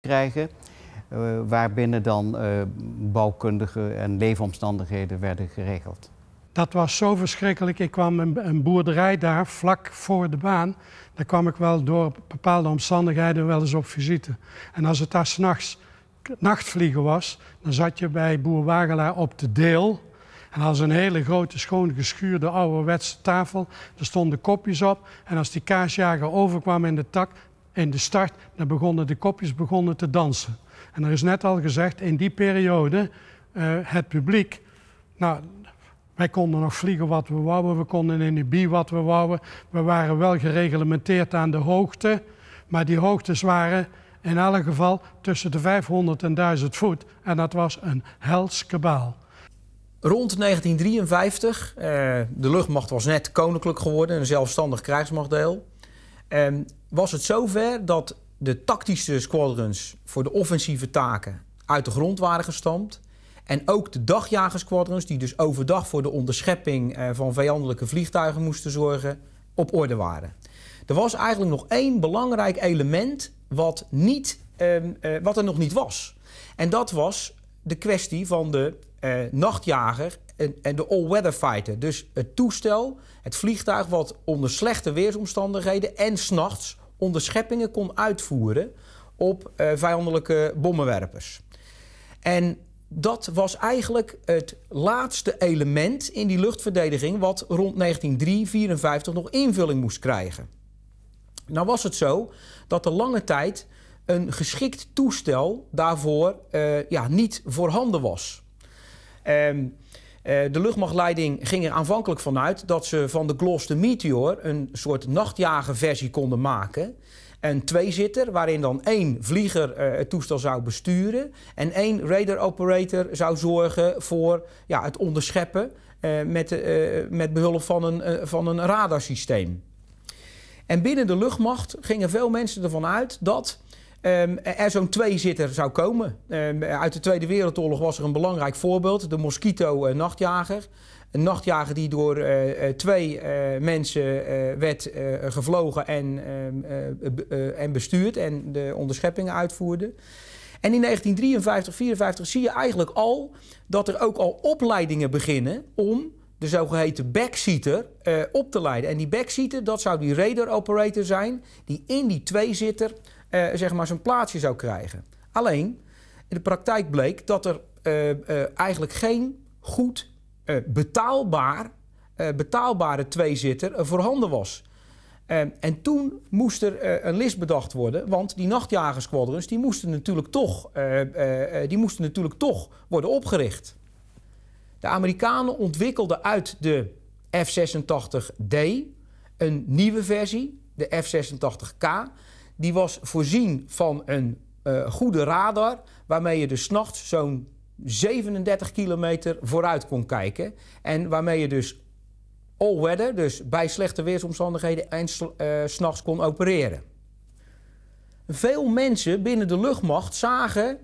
krijgen. Eh, waarbinnen dan eh, bouwkundige en leefomstandigheden werden geregeld. Dat was zo verschrikkelijk. Ik kwam een, een, boerderij daar vlak voor de baan. Daar kwam ik wel door bepaalde omstandigheden wel eens op visite. En als het daar s'nachts nachtvliegen was, dan zat je bij boer Wagelaar op de deel. En als een hele grote, schoon geschuurde ouderwetse tafel. Er stonden kopjes op. En als die kaasjager overkwam in de tak, in de start, dan begonnen de kopjes begonnen te dansen. En er is net al gezegd, in die periode, eh, het publiek, nou, wij konden nog vliegen wat we wouden, we konden in de bi wat we wouden. We waren wel gereglementeerd aan de hoogte, maar die hoogtes waren in elk geval tussen de 500 en 1000 voet. En dat was een hels kabaal. Rond 1953, eh, de luchtmacht was net koninklijk geworden, een zelfstandig krijgsmachtdeel. Ehm, was het zover dat de tactische squadrons voor de offensieve taken uit de grond waren gestampt. En ook de dagjagersquadrons, die dus overdag voor de onderschepping eh, van vijandelijke vliegtuigen moesten zorgen, op orde waren. Er was eigenlijk nog één belangrijk element wat, niet, ehm, eh, wat er nog niet was. En dat was de kwestie van de uh, nachtjager en de all-weather fighter. Dus het toestel, het vliegtuig wat onder slechte weersomstandigheden en s'nachts onderscheppingen kon uitvoeren op eh, vijandelijke bommenwerpers. En dat was eigenlijk het laatste element in die luchtverdediging wat rond 1953 nog invulling moest krijgen. Nou was het zo dat de lange tijd een geschikt toestel daarvoor uh, ja, niet voorhanden was. Ehm eh, de luchtmachtleiding ging er aanvankelijk vanuit dat ze van de Gloucester Meteor een soort versie konden maken. Een tweezitter, waarin dan één vlieger eh, het toestel zou besturen en één radar operator zou zorgen voor ja, het onderscheppen eh, met, met behulp van een, van een radarsysteem. En binnen de luchtmacht gingen veel mensen ervan uit dat Um, er zo'n twee zitter zou komen. Ehm, uit de Tweede Wereldoorlog was er een belangrijk voorbeeld, de Mosquito-nachtjager. Eh, een nachtjager die door eh, eh, twee mensen werd gevlogen en, ehm, en bestuurd en de onderscheppingen uitvoerde. En in 1953, 54 zie je eigenlijk al dat er ook al opleidingen beginnen om de zogeheten backseater op te leiden. En die backseater, dat zou die radar operator zijn die in die tweezitter eh, zeg maar zijn plaatsje zou krijgen. Alleen, in de praktijk bleek dat er eh, eh, eigenlijk geen goed betaalbaar, betaalbare tweezitter voorhanden was. en toen moest er een list bedacht worden, want die nachtjagersquadrons die moesten, natuurlijk toch, die moesten natuurlijk toch worden opgericht. De Amerikanen ontwikkelden uit de F-86D een nieuwe versie, de F-86K die was voorzien van een eh, goede radar, waarmee je dus s'nachts zo'n 37 kilometer vooruit kon kijken. En waarmee je dus all weather, dus bij slechte weersomstandigheden, en uh, s'nachts kon opereren. Veel mensen binnen de luchtmacht zagen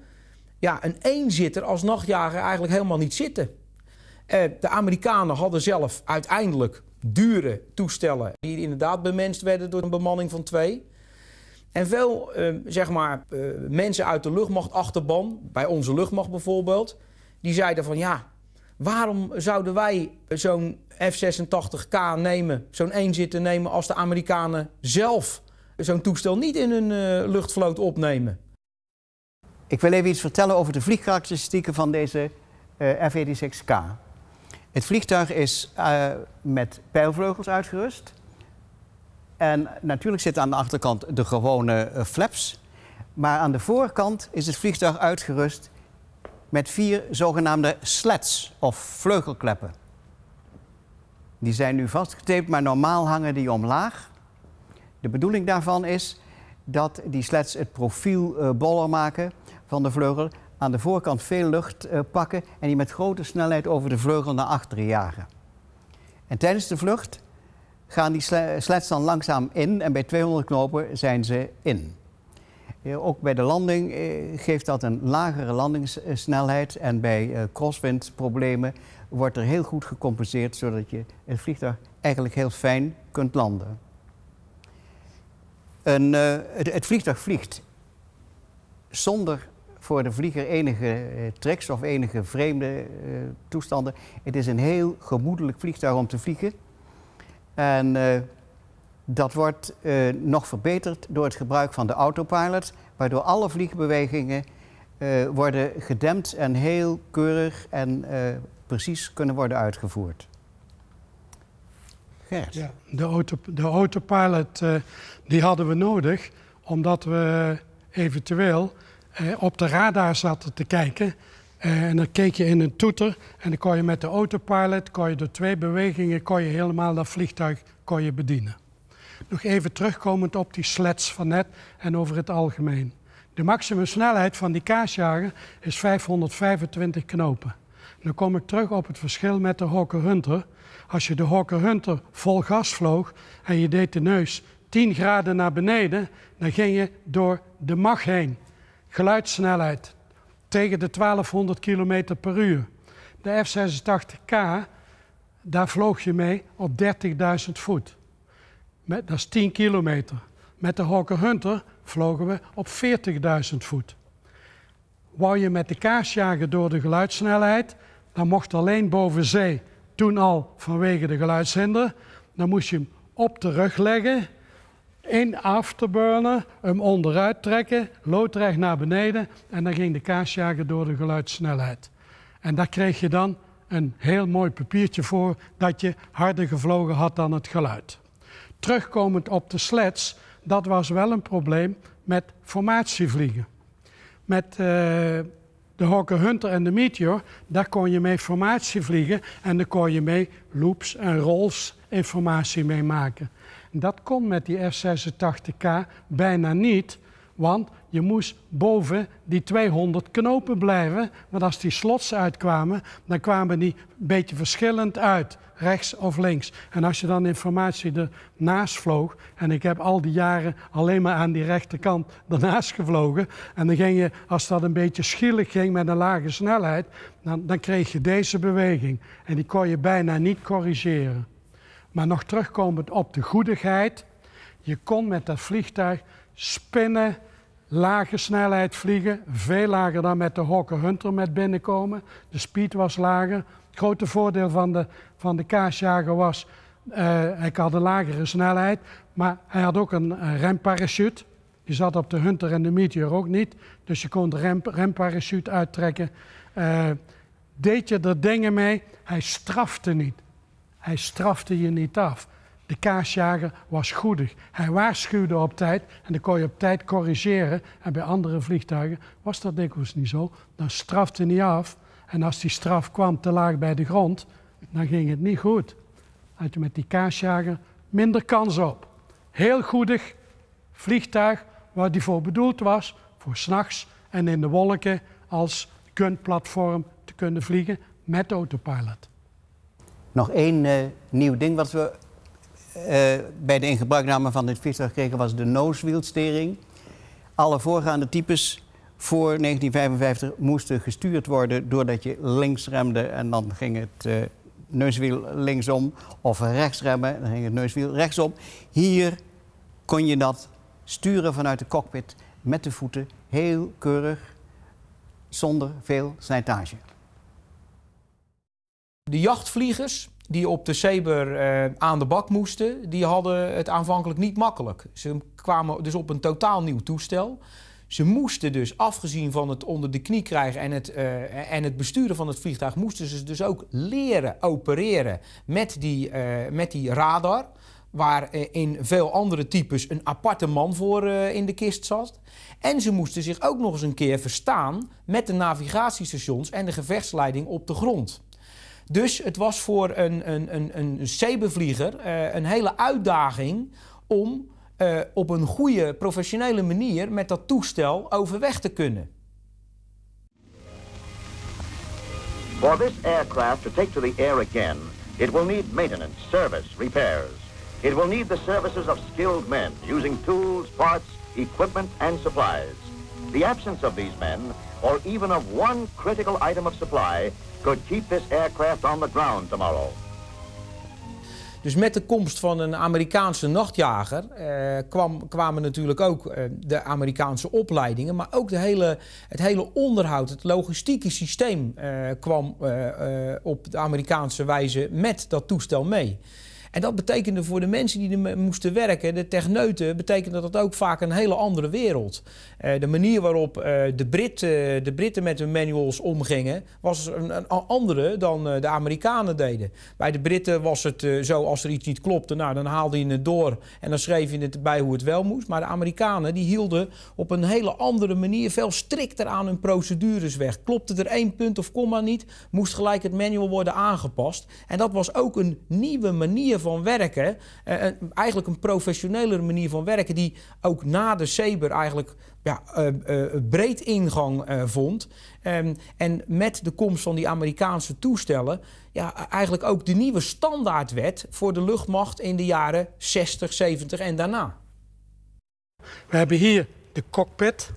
ja, een eenzitter als nachtjager eigenlijk helemaal niet zitten. Eh, de Amerikanen hadden zelf uiteindelijk dure toestellen die inderdaad bemenst werden door een bemanning van twee. En veel ehm, zeg maar, eh, mensen uit de luchtmachtachterban, bij onze luchtmacht bijvoorbeeld, die zeiden van ja, waarom zouden wij zo'n F-86K nemen, zo'n eenzitter nemen, als de Amerikanen zelf zo'n toestel niet in hun eh, luchtvloot opnemen? Ik wil even iets vertellen over de vliegkarakteristieken van deze eh, F-86K. Het vliegtuig is met pijlvleugels uitgerust. En natuurlijk zitten aan de achterkant de gewone eh, flaps. Maar aan de voorkant is het vliegtuig uitgerust met vier zogenaamde slats of vleugelkleppen. Die zijn nu vastgetaped, maar normaal hangen die omlaag. De bedoeling daarvan is dat die slats het profiel uh, boller maken van de vleugel, aan de voorkant veel lucht eh, pakken en die met grote snelheid over de vleugel naar achteren jagen. En tijdens de vlucht gaan die sleds dan langzaam in en bij 200 knopen zijn ze in. Eh, ook bij de landing eh, geeft dat een lagere landingssnelheid en bij eh, crosswindproblemen wordt er heel goed gecompenseerd zodat je het vliegtuig eigenlijk heel fijn kunt landen. Een, het, vliegtuig vliegt zonder voor de vlieger enige tricks of enige vreemde toestanden. Het is een heel gemoedelijk vliegtuig om te vliegen. En eh, dat wordt eh, nog verbeterd door het gebruik van de autopilot, waardoor alle vliegbewegingen eh, worden gedempt en heel keurig en precies kunnen worden uitgevoerd. Gert. Ja, de, de autopilot die hadden we nodig omdat we eventueel op de radar zaten te kijken eh, en dan keek je in een toeter en dan kon je met de autopilot, kon je door twee bewegingen, kon je helemaal dat vliegtuig kon je bedienen. Nog even terugkomend op die sleds van net en over het algemeen. De maximumsnelheid van die kaasjager is 525 knopen. Dan kom ik terug op het verschil met de Hawker Hunter. Als je de Hawker Hunter vol gas vloog en je deed de neus 10 graden naar beneden, dan ging je door de mag heen. Geluidssnelheid tegen de 1200 km per uur. De F-86K, daar vloog je mee op 30.000 voet. Met, dat is 10 kilometer. Met de Hawker Hunter vlogen we op 40.000 voet. Wou je met de kaars jagen door de geluidssnelheid, dan mocht alleen boven zee, toen al vanwege de geluidshinder, dan moest je hem op de rug leggen in afterburner, hem onderuit trekken, loodrecht naar beneden en dan ging de kaasjager door de geluidssnelheid. En daar kreeg je dan een heel mooi papiertje voor dat je harder gevlogen had dan het geluid. Terugkomend op de sleds, dat was wel een probleem met formatievliegen. Met eh, de Hawker Hunter en de Meteor, daar kon je mee formatievliegen, en daar kon je mee loops en rolls informatie mee maken. dat kon met die F86K bijna niet, want je moest boven die 200 knopen blijven. Want als die slots uitkwamen, dan kwamen die een beetje verschillend uit, rechts of links. En als je dan informatie ernaast vloog, en ik heb al die jaren alleen maar aan die rechterkant ernaast gevlogen. En dan ging je, als dat een beetje schielig ging met een lage snelheid, dan, dan kreeg je deze beweging. En die kon je bijna niet corrigeren. Maar nog terugkomend op de goedigheid. Je kon met dat vliegtuig spinnen, lage snelheid vliegen. Veel lager dan met de Hawker Hunter met binnenkomen. De speed was lager. Het grote voordeel van de, van de kaasjager was... Uh, hij had een lagere snelheid, maar hij had ook een, remparachute. Die zat op de Hunter en de Meteor ook niet. Dus je kon de rem, remparachute uittrekken. Eh, deed je er dingen mee? Hij strafte niet. Hij strafte je niet af. De kaasjager was goedig. Hij waarschuwde op tijd en dan kon je op tijd corrigeren. En bij andere vliegtuigen was dat dikwijls niet zo. Dan strafte hij niet af. En als die straf kwam te laag bij de grond, dan ging het niet goed. Had je met die kaasjager minder kans op. Heel goedig vliegtuig waar die voor bedoeld was, voor s'nachts en in de wolken als gunplatform te kunnen vliegen met autopilot. Nog één eh, nieuw ding wat we eh, bij de ingebruikname van dit vliegtuig kregen was de nooswielstering. Alle voorgaande types voor 1955 moesten gestuurd worden doordat je links remde en dan ging het uh, neuswiel linksom of rechts remmen en dan ging het neuswiel rechtsom. Hier kon je dat sturen vanuit de cockpit met de voeten heel keurig zonder veel snijtage. De jachtvliegers die op de Zeber eh, aan de bak moesten, die hadden het aanvankelijk niet makkelijk. Ze kwamen dus op een totaal nieuw toestel. Ze moesten dus, afgezien van het onder de knie krijgen en het, eh, en het besturen van het vliegtuig, moesten ze dus ook leren opereren met die, eh, met die radar. Waar in veel andere types een aparte man voor in de kist zat. En ze moesten zich ook nog eens een keer verstaan met de navigatiestations en de gevechtsleiding op de grond. Dus het was voor een, een, een, een zeebevlieger uh, eh, een hele uitdaging om uh, op een goede professionele manier met dat toestel overweg te kunnen. For this aircraft to take to the air again, it will need maintenance, service, repairs. It will need the services of skilled men using tools, parts, equipment and supplies. The absence of these men, or even of one critical item of supply, could keep this aircraft on the ground tomorrow. Dus met de komst van een Amerikaanse nachtjager eh, kwam, kwamen natuurlijk ook eh, de Amerikaanse opleidingen, maar ook de hele, het hele onderhoud, het logistieke systeem eh, kwam eh, eh, op de Amerikaanse wijze met dat toestel mee. En dat betekende voor de mensen die er moesten werken, de techneuten, betekende dat ook vaak een hele andere wereld. Eh, de manier waarop eh, de, Britten, de Britten met hun manuals omgingen, was een, andere dan eh, de Amerikanen deden. Bij de Britten was het zo, als er iets niet klopte, nou, dan haalde je het door en dan schreef je het erbij hoe het wel moest. Maar de Amerikanen die hielden op een hele andere manier veel strikter aan hun procedures weg. Klopte er één punt of komma niet, moest gelijk het manual worden aangepast. En dat was ook een nieuwe manier van werken, eh, eigenlijk een professionelere manier van werken, die ook na de Seber eigenlijk ja, eh, eh, breed ingang vond. Ehm, en met de komst van die Amerikaanse toestellen, ja, eigenlijk ook de nieuwe standaardwet voor de luchtmacht in de jaren 60, 70 en daarna. We hebben hier de cockpit.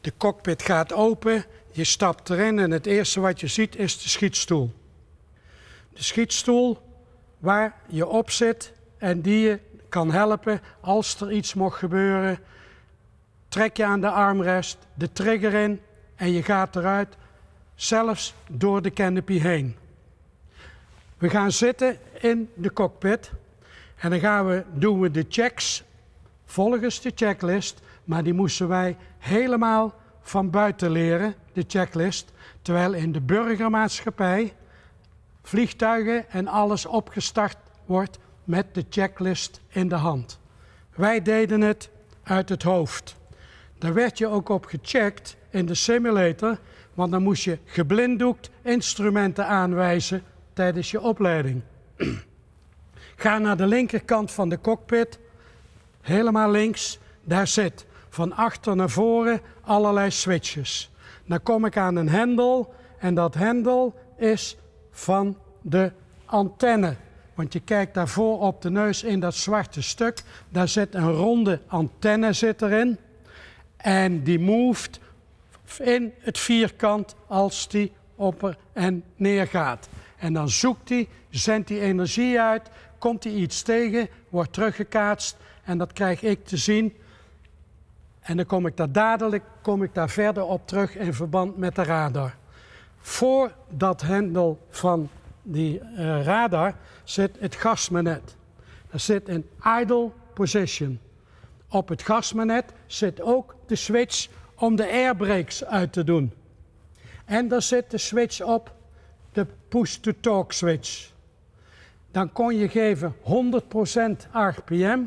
De cockpit gaat open, je stapt erin en het eerste wat je ziet is de schietstoel. De schietstoel waar je op zit en die je kan helpen als er iets mocht gebeuren. Trek je aan de armrest, de trigger in en je gaat eruit, zelfs door de canopy heen. We gaan zitten in de cockpit en dan gaan we, doen we de checks volgens de checklist, maar die moesten wij helemaal van buiten leren, de checklist. Terwijl in de burgermaatschappij vliegtuigen en alles opgestart wordt met de checklist in de hand. Wij deden het uit het hoofd. Daar werd je ook op gecheckt in de simulator, want dan moest je geblinddoekt instrumenten aanwijzen tijdens je opleiding. Ga naar de linkerkant van de cockpit, helemaal links, daar zit van achter naar voren allerlei switches. Dan kom ik aan een hendel en dat hendel is van de antenne. Want je kijkt daarvoor op de neus in dat zwarte stuk. Daar zit een ronde antenne zit erin. En die moeft in het vierkant als die op en neer gaat. En dan zoekt hij, zendt die energie uit, komt hij iets tegen, wordt teruggekaatst en dat krijg ik te zien. En dan kom ik daar dadelijk kom ik daar verder op terug in verband met de radar voor dat hendel van die eh, radar zit het gasmanet. Dat zit in idle position. Op het gasmanet zit ook de switch om de airbrakes uit te doen. En daar zit de switch op, de push-to-talk switch. Dan kon je geven 100% RPM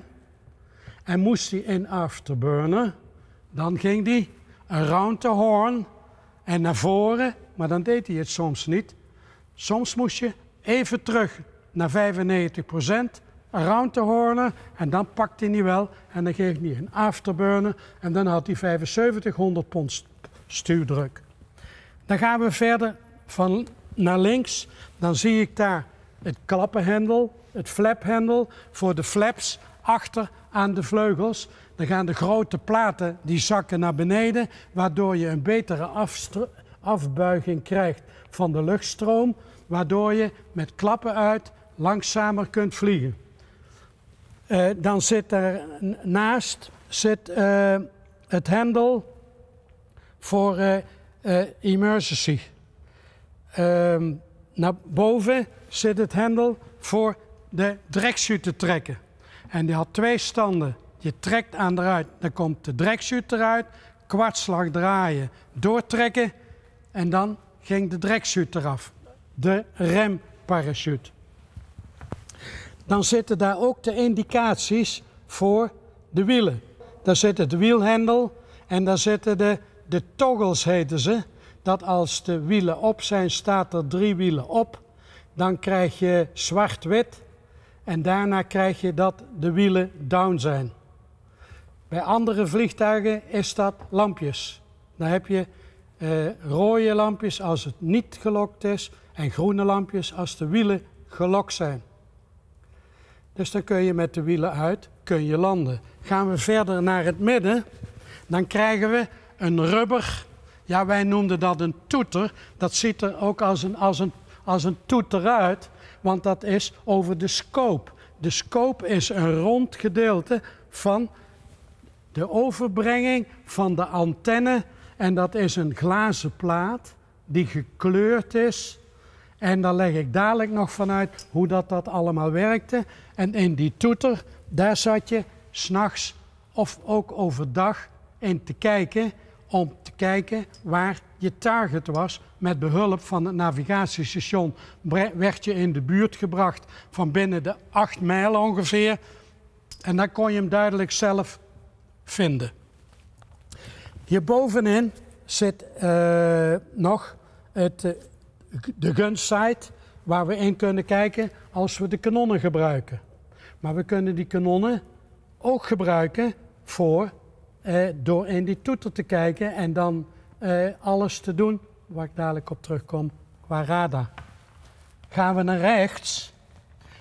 en moest hij in afterburner. Dan ging die around the horn en naar voren maar dan deed hij het soms niet. Soms moest je even terug naar 95 around the hornen, en dan pakt hij niet wel. En dan geeft hij een afterburner en dan had hij 7500 pond stuurdruk. Dan gaan we verder van naar links. Dan zie ik daar het klappenhendel, het flaphendel voor de flaps achter aan de vleugels. Dan gaan de grote platen die zakken naar beneden, waardoor je een betere afbuiging krijgt van de luchtstroom, waardoor je met klappen uit langzamer kunt vliegen. Eh, dan zit er naast zit, eh, het hendel voor eh, emergency. Ehm, naar boven zit het hendel voor de drekshoot te trekken. En die had twee standen. Je trekt aan eruit, dan komt de drekshoot eruit, kwartslag draaien, doortrekken en dan ging de drekschut eraf, de remparachute. Dan zitten daar ook de indicaties voor de wielen. Daar zit het wielhendel en daar zitten de, de toggels, heten ze. Dat als de wielen op zijn, staat er drie wielen op. Dan krijg je zwart-wit en daarna krijg je dat de wielen down zijn. Bij andere vliegtuigen is dat lampjes. Dan heb je uh, rode lampjes als het niet gelokt is en groene lampjes als de wielen gelokt zijn. Dus dan kun je met de wielen uit, kun je landen. Gaan we verder naar het midden, dan krijgen we een rubber. Ja, wij noemden dat een toeter. Dat ziet er ook als een, als een, als een toeter uit, want dat is over de scope. De scope is een rond gedeelte van de overbrenging van de antenne en dat is een glazen plaat die gekleurd is. En daar leg ik dadelijk nog vanuit hoe dat, dat allemaal werkte. En in die toeter, daar zat je s'nachts of ook overdag in te kijken. Om te kijken waar je target was. Met behulp van het navigatiestation werd je in de buurt gebracht van binnen de 8 mijl ongeveer. En dan kon je hem duidelijk zelf vinden. Hierbovenin zit eh, nog het, eh, de gunsite waar we in kunnen kijken als we de kanonnen gebruiken. Maar we kunnen die kanonnen ook gebruiken voor, eh, door in die toeter te kijken en dan alles te doen, waar ik dadelijk op terugkom, qua radar. Gaan we naar rechts,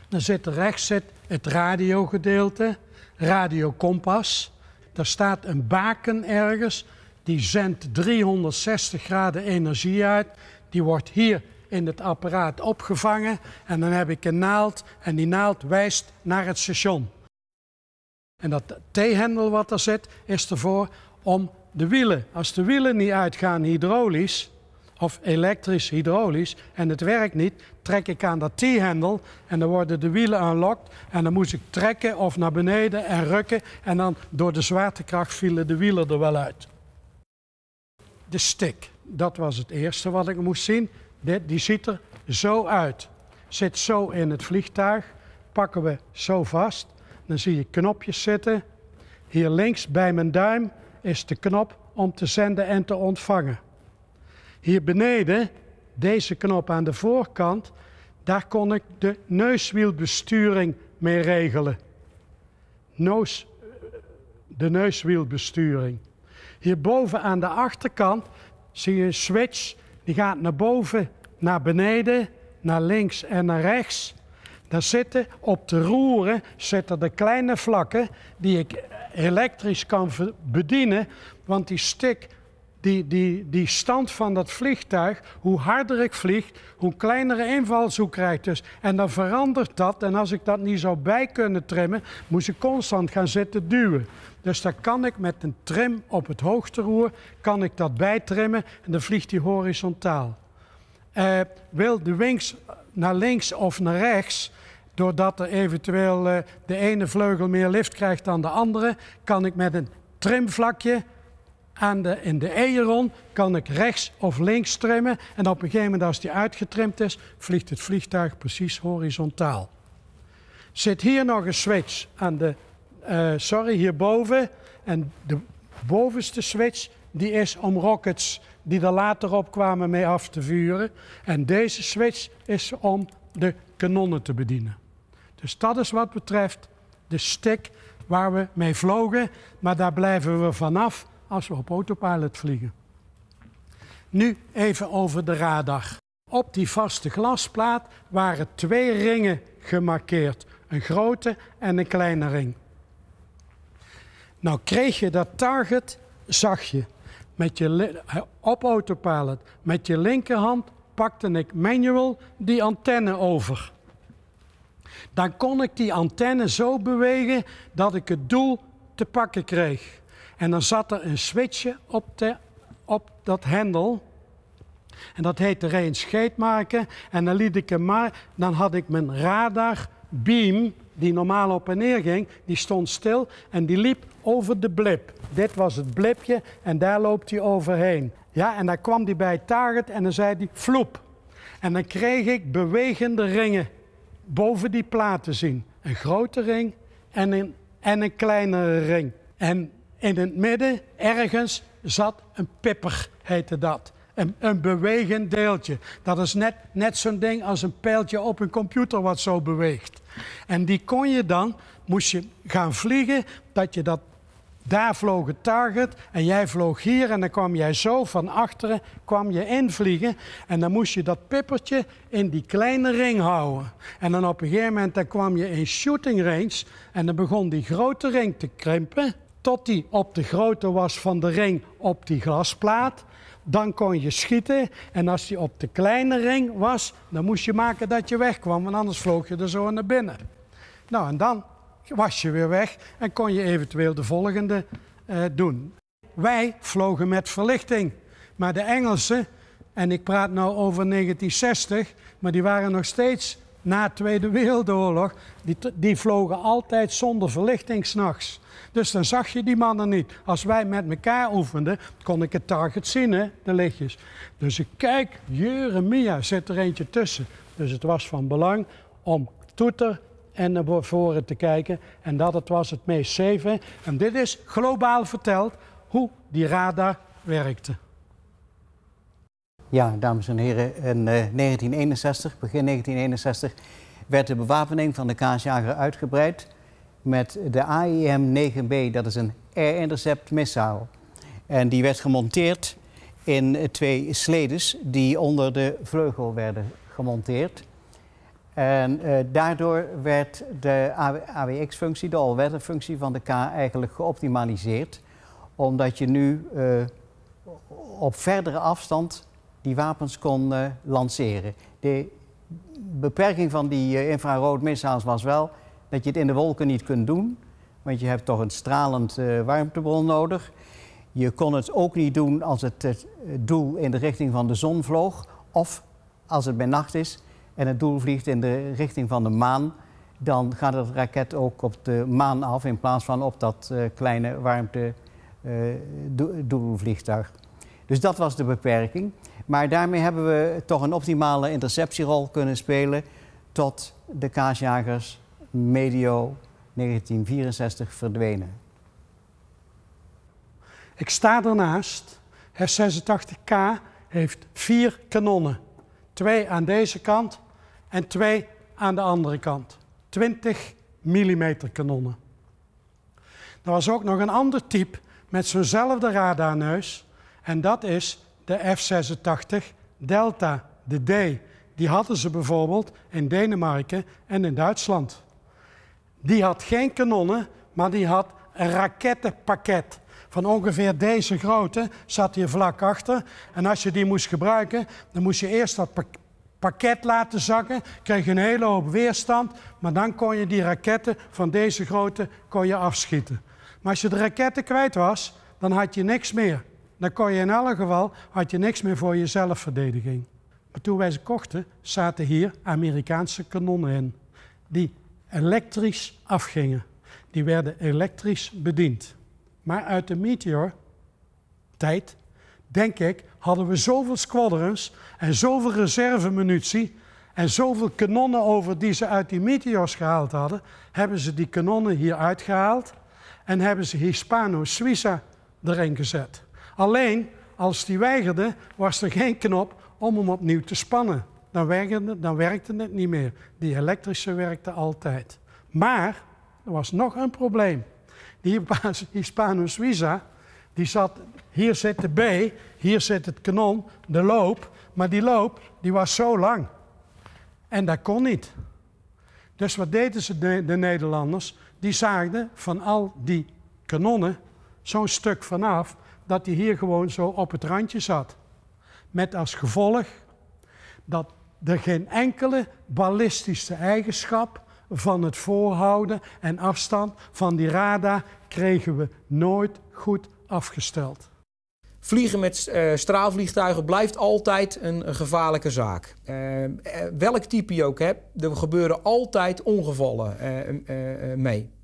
dan zit rechts zit het radiogedeelte, radiokompas. Daar staat een baken ergens die zendt 360 graden energie uit. Die wordt hier in het apparaat opgevangen en dan heb ik een naald en die naald wijst naar het station. En dat T-hendel wat er zit is ervoor om de wielen, als de wielen niet uitgaan hydraulisch of elektrisch hydraulisch en het werkt niet, trek ik aan dat T-hendel en dan worden de wielen aanlokt en dan moet ik trekken of naar beneden en rukken en dan door de zwaartekracht vielen de wielen er wel uit de stick. Dat was het eerste wat ik moest zien. die ziet er zo uit. Zit zo in het vliegtuig. Pakken we zo vast. Dan zie je knopjes zitten. Hier links bij mijn duim is de knop om te zenden en te ontvangen. Hier beneden, deze knop aan de voorkant, daar kon ik de neuswielbesturing mee regelen. Noos, eh, de neuswielbesturing. Hierboven aan de achterkant zie je een switch. Die gaat naar boven, naar beneden, naar links en naar rechts. Daar zitten op de roeren zitten de kleine vlakken die ik elektrisch kan bedienen. Want die stick die, die, die stand van dat vliegtuig, hoe harder ik vlieg, hoe kleinere invalshoek krijgt dus. En dan verandert dat. En als ik dat niet zou bij kunnen trimmen, moest ik constant gaan zitten duwen. Dus dan kan ik met een trim op het hoogteroer, kan ik dat bijtrimmen en dan vliegt hij horizontaal. Eh, wil de wings naar links of naar rechts, doordat er eventueel eh, de ene vleugel meer lift krijgt dan de andere, kan ik met een trimvlakje aan de, in de aileron kan ik rechts of links trimmen. En op een gegeven moment, als die uitgetrimd is, vliegt het vliegtuig precies horizontaal. Zit hier nog een switch aan de, uh, sorry, hierboven. En de bovenste switch, die is om rockets die er later op kwamen mee af te vuren. En deze switch is om de kanonnen te bedienen. Dus dat is wat betreft de stick waar we mee vlogen. Maar daar blijven we vanaf als we op autopilot vliegen. Nu even over de radar. Op die vaste glasplaat waren twee ringen gemarkeerd. Een grote en een kleine ring. Nou kreeg je dat target, zag je. Met je eh, op autopilot, met je linkerhand pakte ik manual die antenne over. Dan kon ik die antenne zo bewegen dat ik het doel te pakken kreeg. En dan zat er een switchje op, de, op dat hendel. En dat heette range scheet maken. En dan liet ik hem maar, dan had ik mijn radar beam, die normaal op en neer ging, die stond stil en die liep over de blip. Dit was het blipje en daar loopt hij overheen. Ja, en dan kwam hij bij het target en dan zei hij vloep. En dan kreeg ik bewegende ringen boven die platen zien. Een grote ring en een, en een kleinere ring. En in het midden ergens zat een pipper, heette dat. Een, een bewegend deeltje. Dat is net, net zo'n ding als een pijltje op een computer wat zo beweegt. En die kon je dan, moest je gaan vliegen, dat je dat daar vloog het target en jij vloog hier en dan kwam jij zo van achteren kwam je invliegen en dan moest je dat pippertje in die kleine ring houden. En dan op een gegeven moment dan kwam je in shooting range en dan begon die grote ring te krimpen tot die op de grote was van de ring op die glasplaat. Dan kon je schieten. En als die op de kleine ring was, dan moest je maken dat je wegkwam, want anders vloog je er zo naar binnen. Nou, en dan was je weer weg en kon je eventueel de volgende eh, doen. Wij vlogen met verlichting, maar de Engelsen, en ik praat nu over 1960, maar die waren nog steeds na de Tweede Wereldoorlog, die, die vlogen altijd zonder verlichting s'nachts. Dus dan zag je die mannen niet. Als wij met elkaar oefenden, kon ik het target zien, hè, de lichtjes. Dus ik kijk, Jeremia zit er eentje tussen. Dus het was van belang om toeter en naar voren te kijken. En dat het was het meest zeven. En dit is globaal verteld hoe die radar werkte. Ja, dames en heren, in 1961, eh, begin 1961, werd de bewapening van de kaasjager uitgebreid met de AIM-9B, e dat is een Air Intercept Missile. En die werd gemonteerd in twee sledes die onder de vleugel werden gemonteerd. En eh, daardoor werd de AWX-functie, de all-weather-functie van de K, eigenlijk geoptimaliseerd. Omdat je nu eh, op verdere afstand die wapens kon lanceren. De beperking van die uh, eh, infraroodmissiles was wel dat je het in de wolken niet kunt doen, want je hebt toch een stralend eh, warmtebron nodig. Je kon het ook niet doen als het, doel in de richting van de zon vloog, of als het bij nacht is en het doel vliegt in de richting van de maan, dan gaat het raket ook op de maan af in plaats van op dat eh, kleine warmte Uh, dus dat was de beperking. Maar daarmee hebben we toch een optimale interceptierol kunnen spelen tot de kaasjagers medio 1964 verdwenen. Ik sta ernaast. F86K heeft vier kanonnen. Twee aan deze kant en twee aan de andere kant. 20 mm kanonnen. Er was ook nog een ander type met zo'nzelfde radarneus. En dat is de F-86 Delta, de D. Die hadden ze bijvoorbeeld in Denemarken en in Duitsland. Die had geen kanonnen, maar die had een rakettenpakket. Van ongeveer deze grootte zat hier vlak achter. En als je die moest gebruiken, dan moest je eerst dat pakket laten zakken, kreeg je een hele hoop weerstand, maar dan kon je die raketten van deze grootte kon je afschieten. Maar als je de raketten kwijt was, dan had je niks meer dan kon je in elk geval, had je niks meer voor je zelfverdediging. Maar toen wij ze kochten, zaten hier Amerikaanse kanonnen in. Die elektrisch afgingen. Die werden elektrisch bediend. Maar uit de meteor-tijd, denk ik, hadden we zoveel squadrons en zoveel reservemunitie en zoveel kanonnen over die ze uit die meteors gehaald hadden, hebben ze die kanonnen hier uitgehaald en hebben ze Hispano-Suiza erin gezet. Alleen als die weigerde, was er geen knop om hem opnieuw te spannen. Dan werkte, dan werkte het niet meer. Die elektrische werkte altijd. Maar er was nog een probleem. Die Hispano Suiza, die zat, hier zit de B, hier zit het kanon, de loop. Maar die loop, die was zo lang. En dat kon niet. Dus wat deden ze, de, de Nederlanders? Die zaagden van al die kanonnen zo'n stuk vanaf dat hij hier gewoon zo op het randje zat. Met als gevolg dat er geen enkele ballistische eigenschap van het voorhouden en afstand van die radar kregen we nooit goed afgesteld. Vliegen met eh, straalvliegtuigen blijft altijd een, gevaarlijke zaak. Eh, eh, welk type je ook hebt, er gebeuren altijd ongevallen mee.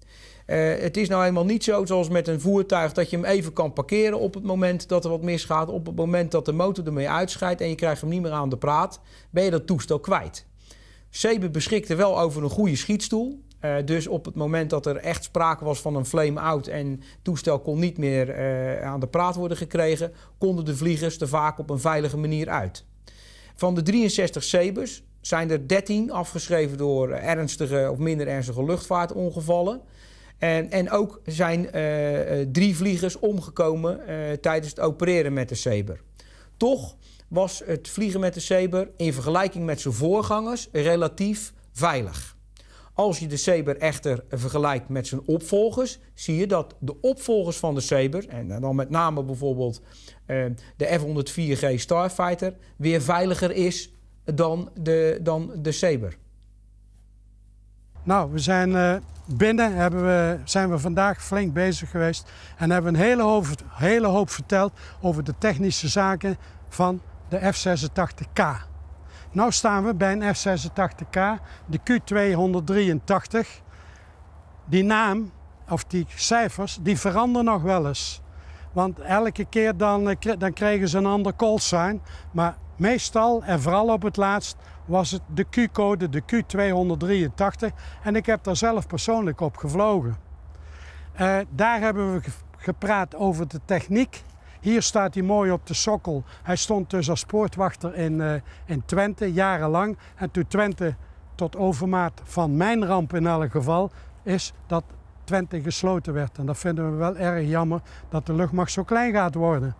Eh, het is nou eenmaal niet zo zoals met een voertuig dat je hem even kan parkeren op het moment dat er wat misgaat. Op het moment dat de motor ermee uitscheidt en je krijgt hem niet meer aan de praat, ben je dat toestel kwijt. Sebe beschikte wel over een goede schietstoel. Eh, dus op het moment dat er echt sprake was van een flame-out en het toestel kon niet meer eh, aan de praat worden gekregen, konden de vliegers er vaak op een veilige manier uit. Van de 63 Sebes zijn er 13 afgeschreven door ernstige of minder ernstige luchtvaartongevallen. En, en ook zijn eh, eh, drie vliegers omgekomen eh, tijdens het opereren met de Saber. Toch was het vliegen met de Saber in vergelijking met zijn voorgangers relatief veilig. Als je de Saber echter vergelijkt met zijn opvolgers, zie je dat de opvolgers van de Saber, en dan met name bijvoorbeeld de F-104G Starfighter, weer veiliger is dan de, dan de Saber. Nou, we zijn eh, binnen, hebben we, zijn we vandaag flink bezig geweest en hebben een hele hoop, hele hoop verteld over de technische zaken van de F86K. Nou staan we bij een F86K, de Q283. Die naam, of die cijfers, die veranderen nog wel eens. Want elke keer dan, eh, dan krijgen ze een ander call Maar meestal, en vooral op het laatst, was het de Q-code, de Q283. En ik heb daar zelf persoonlijk op gevlogen. Eh, daar hebben we gepraat over de techniek. Hier staat hij mooi op de sokkel. Hij stond dus als spoortwachter in, eh, in Twente jarenlang. En toen Twente tot overmaat van mijn ramp in elk geval is dat Twente gesloten werd. En dat vinden we wel erg jammer dat de luchtmacht zo klein gaat worden.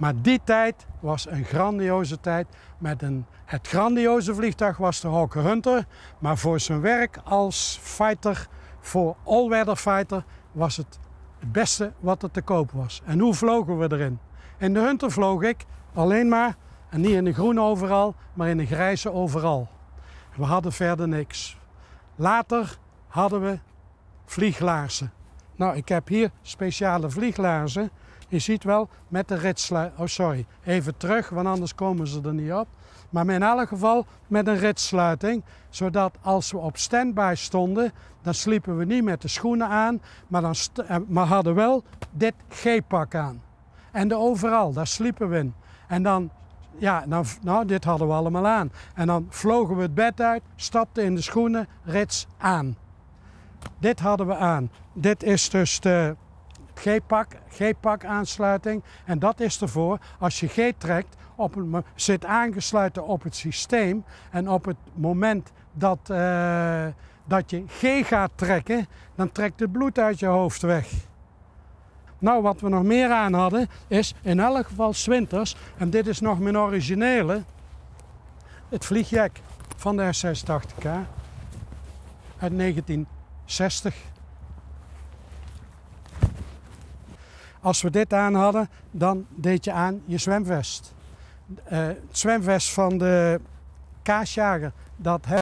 Maar die tijd was een grandioze tijd. Met een, het grandioze vliegtuig was de Hawker Hunter. Maar voor zijn werk als fighter, voor all-weather fighter, was het het beste wat er te koop was. En hoe vlogen we erin? In de Hunter vloog ik alleen maar, en niet in de groene overal, maar in de grijze overal. We hadden verder niks. Later hadden we vlieglaarzen. Nou, ik heb hier speciale vlieglaarzen je ziet wel met de ritsluiting, oh sorry, even terug, want anders komen ze er niet op. Maar in elk geval met een ritsluiting, zodat als we op standby stonden, dan sliepen we niet met de schoenen aan, maar, dan eh, maar hadden wel dit G-pak aan. En de overal, daar sliepen we in. En dan, ja, dan, nou, dit hadden we allemaal aan. En dan vlogen we het bed uit, stapten in de schoenen, rits aan. Dit hadden we aan. Dit is dus de, G-pak, G-pak aansluiting. En dat is ervoor als je G trekt, op zit aangesluiten op het systeem. En op het moment dat, eh, dat je G gaat trekken, dan trekt het bloed uit je hoofd weg. Nou, wat we nog meer aan hadden, is in elk geval Swinters, en dit is nog mijn originele, het vliegjack van de R86K uit 1960. Als we dit aan hadden, dan deed je aan je zwemvest. Eh, het zwemvest van de kaasjager, dat